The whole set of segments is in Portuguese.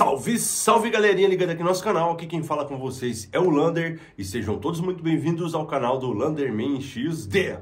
Salve, salve galerinha ligada aqui no nosso canal, aqui quem fala com vocês é o Lander e sejam todos muito bem-vindos ao canal do Landerman XD.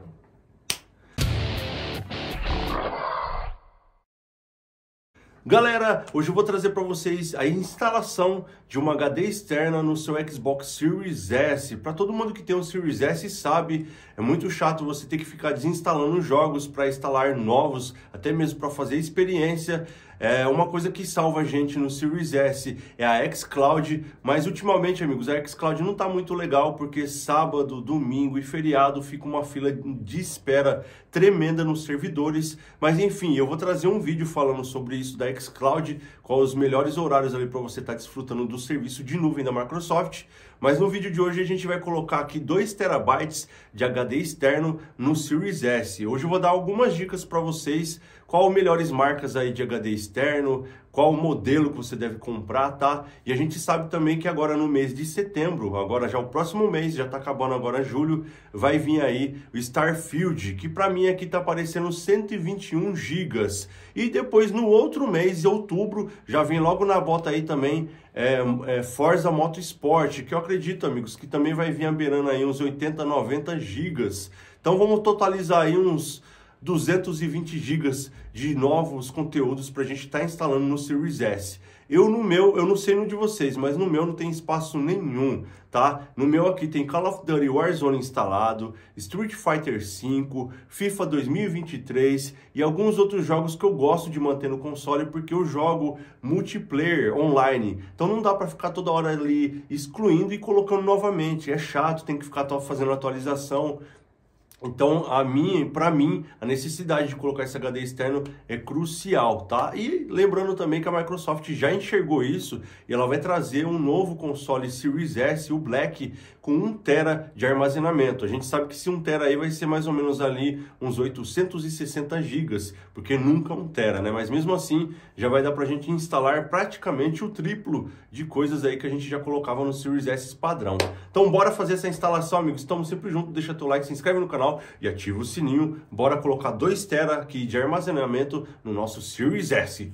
Galera, hoje eu vou trazer para vocês a instalação de uma HD externa no seu Xbox Series S. Para todo mundo que tem um Series S sabe, é muito chato você ter que ficar desinstalando jogos para instalar novos, até mesmo para fazer experiência. É uma coisa que salva a gente no Series S é a xCloud, mas ultimamente, amigos, a xCloud não está muito legal porque sábado, domingo e feriado fica uma fila de espera tremenda nos servidores. Mas enfim, eu vou trazer um vídeo falando sobre isso da xCloud, quais os melhores horários ali para você estar tá desfrutando do serviço de nuvem da Microsoft. Mas no vídeo de hoje a gente vai colocar aqui 2 terabytes de HD externo no Series S. Hoje eu vou dar algumas dicas para vocês, qual melhores marcas aí de HD externo, qual o modelo que você deve comprar, tá? E a gente sabe também que agora no mês de setembro, agora já o próximo mês, já tá acabando agora julho, vai vir aí o Starfield, que para mim aqui tá aparecendo 121 gigas. E depois no outro mês, outubro, já vem logo na bota aí também é, é, Forza Motorsport, que eu acredito, amigos, que também vai vir beirando aí uns 80, 90 gigas. Então vamos totalizar aí uns 220 gigas de novos conteúdos para a gente estar tá instalando no Series S. Eu no meu, eu não sei no de vocês, mas no meu não tem espaço nenhum, tá? No meu aqui tem Call of Duty Warzone instalado, Street Fighter V, FIFA 2023 e alguns outros jogos que eu gosto de manter no console porque eu jogo multiplayer online. Então não dá para ficar toda hora ali excluindo e colocando novamente. É chato, tem que ficar fazendo atualização. Então, a minha, para mim, a necessidade de colocar esse HD externo é crucial, tá? E lembrando também que a Microsoft já enxergou isso e ela vai trazer um novo console Series S, o Black, com 1 tera de armazenamento. A gente sabe que se 1 tera aí vai ser mais ou menos ali uns 860 gigas, porque nunca 1 tera, né? Mas mesmo assim, já vai dar pra gente instalar praticamente o triplo de coisas aí que a gente já colocava no Series S padrão. Então, bora fazer essa instalação, amigos. Estamos sempre juntos. Deixa teu like, se inscreve no canal e ativa o sininho. Bora colocar 2 tera aqui de armazenamento no nosso Series S.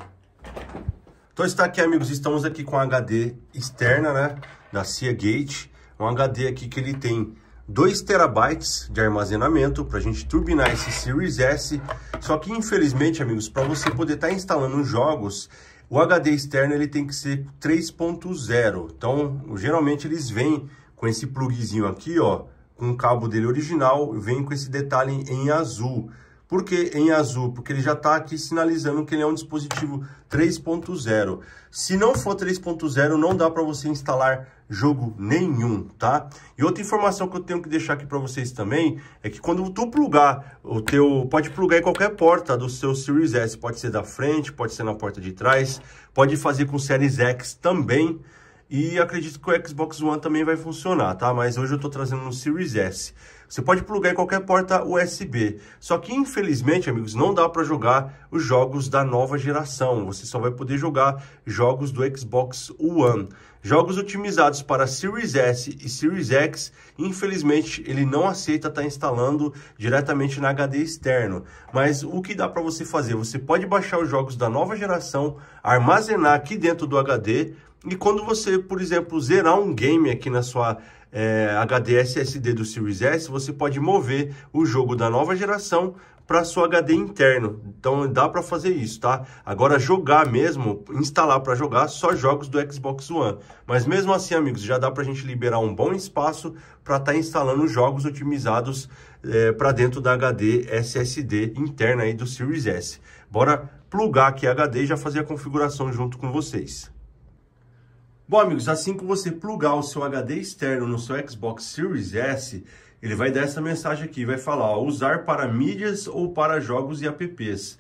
Então está aqui, amigos, estamos aqui com a HD externa, né, da Seagate. É um HD aqui que ele tem 2 terabytes de armazenamento para a gente turbinar esse Series S. Só que, infelizmente, amigos, para você poder estar tá instalando jogos, o HD externo ele tem que ser 3.0. Então, geralmente eles vêm com esse plugzinho aqui, ó, um cabo dele original, vem com esse detalhe em azul. Por que em azul? Porque ele já está aqui sinalizando que ele é um dispositivo 3.0. Se não for 3.0, não dá para você instalar jogo nenhum, tá? E outra informação que eu tenho que deixar aqui para vocês também é que quando tu plugar o teu, pode plugar em qualquer porta do seu Series S, pode ser da frente, pode ser na porta de trás, pode fazer com Series X também. E acredito que o Xbox One também vai funcionar, tá? Mas hoje eu estou trazendo no Series S. Você pode plugar em qualquer porta USB. Só que, infelizmente, amigos, não dá para jogar os jogos da nova geração. Você só vai poder jogar jogos do Xbox One. Jogos otimizados para Series S e Series X, infelizmente, ele não aceita estar tá instalando diretamente na HD externo. Mas o que dá para você fazer? Você pode baixar os jogos da nova geração, armazenar aqui dentro do HD e quando você, por exemplo, zerar um game aqui na sua é, eh, HD SSD do Series S, você pode mover o jogo da nova geração para sua HD interno. Então dá para fazer isso, tá? Agora jogar mesmo, instalar para jogar só jogos do Xbox One. Mas mesmo assim, amigos, já dá para a gente liberar um bom espaço para estar tá instalando jogos otimizados é, eh, para dentro da HD SSD interna aí do Series S. Bora plugar aqui a HD e já fazer a configuração junto com vocês. Bom, amigos, assim que você plugar o seu HD externo no seu Xbox Series S, ele vai dar essa mensagem aqui, vai falar ó, usar para mídias ou para jogos e apps.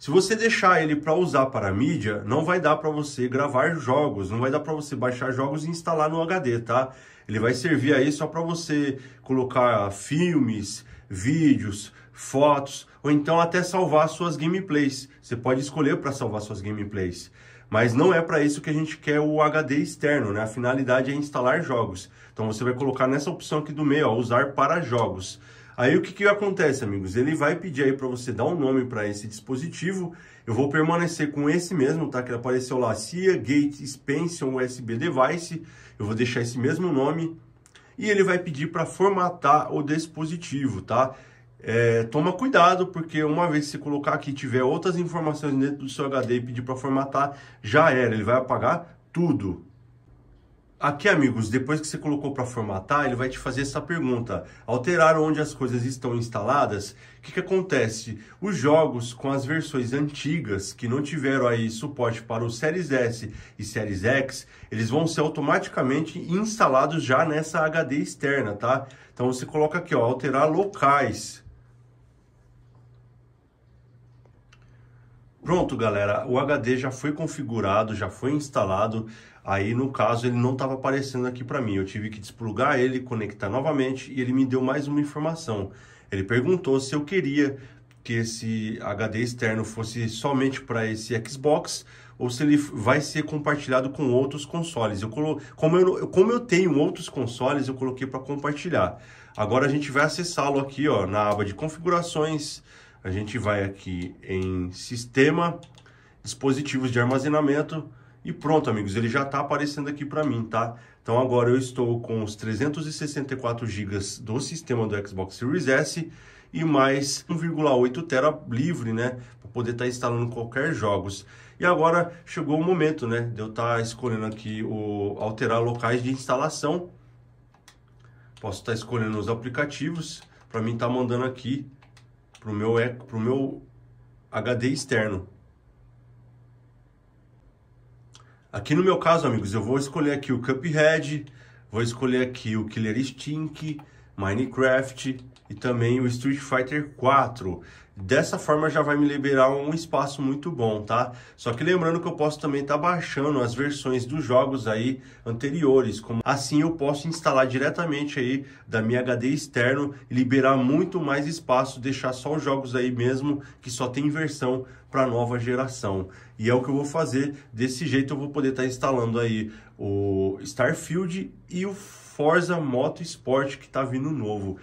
Se você deixar ele para usar para mídia, não vai dar para você gravar jogos, não vai dar para você baixar jogos e instalar no HD, tá? Ele vai servir aí só para você colocar filmes, vídeos, fotos ou então até salvar suas gameplays. Você pode escolher para salvar suas gameplays. Mas não é para isso que a gente quer o HD externo, né? A finalidade é instalar jogos. Então você vai colocar nessa opção aqui do meio, ó, usar para jogos. Aí o que, que acontece, amigos? Ele vai pedir aí para você dar um nome para esse dispositivo. Eu vou permanecer com esse mesmo, tá? Que apareceu lá, CIA Gate Expansion USB Device. Eu vou deixar esse mesmo nome. E ele vai pedir para formatar o dispositivo, tá? É, toma cuidado, porque uma vez que você colocar aqui tiver outras informações dentro do seu HD e pedir para formatar, já era, ele vai apagar tudo. Aqui, amigos, depois que você colocou para formatar, ele vai te fazer essa pergunta. Alterar onde as coisas estão instaladas? O que, que acontece? Os jogos com as versões antigas, que não tiveram aí suporte para o Series S e Series X, eles vão ser automaticamente instalados já nessa HD externa, tá? Então, você coloca aqui, ó, alterar locais. Pronto, galera, o HD já foi configurado, já foi instalado. Aí, no caso, ele não estava aparecendo aqui para mim. Eu tive que desplugar ele, conectar novamente e ele me deu mais uma informação. Ele perguntou se eu queria que esse HD externo fosse somente para esse Xbox ou se ele vai ser compartilhado com outros consoles. Eu colo... como, eu, como eu tenho outros consoles, eu coloquei para compartilhar. Agora a gente vai acessá-lo aqui ó, na aba de configurações, a gente vai aqui em sistema, dispositivos de armazenamento e pronto, amigos, ele já está aparecendo aqui para mim, tá? Então agora eu estou com os 364 GB do sistema do Xbox Series S e mais 1,8 tera livre, né, para poder estar tá instalando qualquer jogos. E agora chegou o momento, né, de eu estar tá escolhendo aqui o alterar locais de instalação. Posso estar tá escolhendo os aplicativos, para mim tá mandando aqui pro meu, é, pro meu HD externo. Aqui no meu caso, amigos, eu vou escolher aqui o Cuphead, vou escolher aqui o Killer Instinct, Minecraft, e também o Street Fighter 4. Dessa forma já vai me liberar um espaço muito bom, tá? Só que lembrando que eu posso também estar tá baixando as versões dos jogos aí anteriores, como assim eu posso instalar diretamente aí da minha HD externo e liberar muito mais espaço, deixar só os jogos aí mesmo que só tem versão para nova geração. E é o que eu vou fazer, desse jeito eu vou poder estar tá instalando aí o Starfield e o Forza Moto Sport que está vindo novo.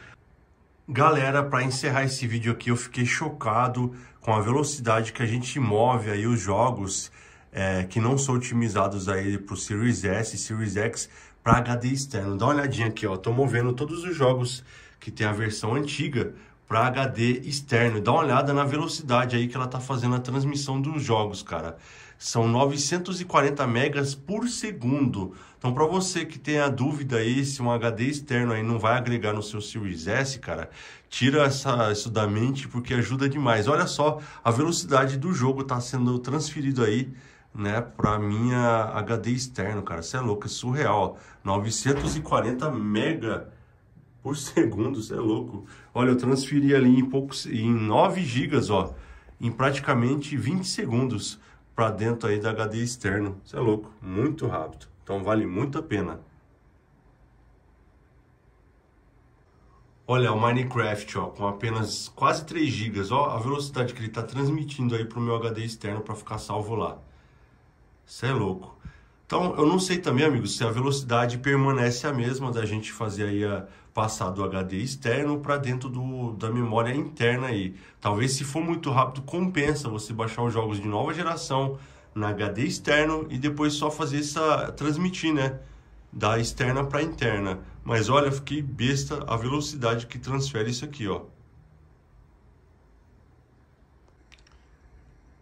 Galera, para encerrar esse vídeo aqui, eu fiquei chocado com a velocidade que a gente move aí os jogos é, que não são otimizados aí para o Series S e Series X para HD externo. Dá uma olhadinha aqui, ó. Tô movendo todos os jogos que tem a versão antiga para HD externo. Dá uma olhada na velocidade aí que ela tá fazendo a transmissão dos jogos, cara. São 940 megas por segundo. Então, para você que tem a dúvida aí se um HD externo aí não vai agregar no seu Series S, cara, tira essa, isso da mente porque ajuda demais. Olha só, a velocidade do jogo está sendo transferido aí né, para minha HD externo, cara. Você é louco, é surreal. 940 mega por segundo, você é louco. Olha, eu transferi ali em poucos em 9 gigas, ó, em praticamente 20 segundos para dentro aí da HD externo. Isso é louco, muito rápido. Então vale muito a pena. Olha, o Minecraft, ó, com apenas quase 3 GB, ó, a velocidade que ele está transmitindo aí para o meu HD externo para ficar salvo lá. Isso é louco. Então, eu não sei também, amigos, se a velocidade permanece a mesma da gente fazer aí a, passar do HD externo para dentro do, da memória interna aí. Talvez se for muito rápido compensa você baixar os jogos de nova geração na HD externo e depois só fazer essa transmitir, né, da externa para interna. Mas olha, fiquei besta a velocidade que transfere isso aqui, ó.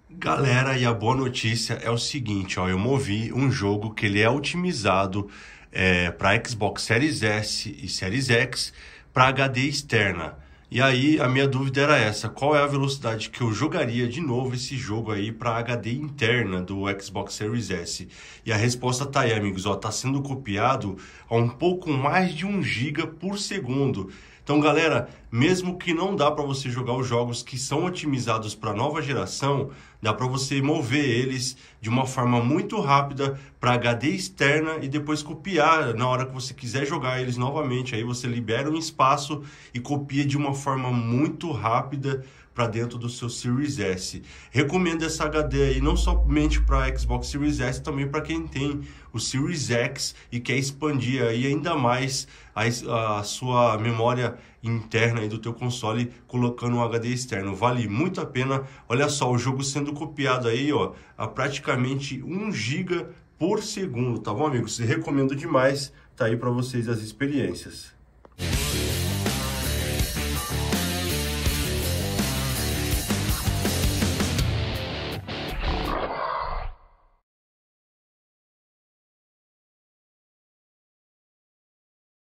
Galera, e a boa notícia é o seguinte, ó, eu movi um jogo que ele é otimizado é, para Xbox Series S e Series X para HD externa. E aí a minha dúvida era essa, qual é a velocidade que eu jogaria de novo esse jogo aí para HD interna do Xbox Series S? E a resposta tá aí, amigos, ó, tá sendo copiado a um pouco mais de 1 GB por segundo. Então, galera, mesmo que não dá para você jogar os jogos que são otimizados para nova geração, dá para você mover eles de uma forma muito rápida para HD externa e depois copiar na hora que você quiser jogar eles novamente. Aí você libera um espaço e copia de uma forma muito rápida para dentro do seu Series S. Recomendo essa HD aí não somente para Xbox Series S, também para quem tem o Series X e quer expandir aí ainda mais a, a sua memória interna aí do teu console colocando um HD externo. Vale muito a pena. Olha só, o jogo sendo copiado aí, ó, a praticamente 1 GB por segundo, tá bom, amigos? Recomendo demais. Tá aí para vocês as experiências.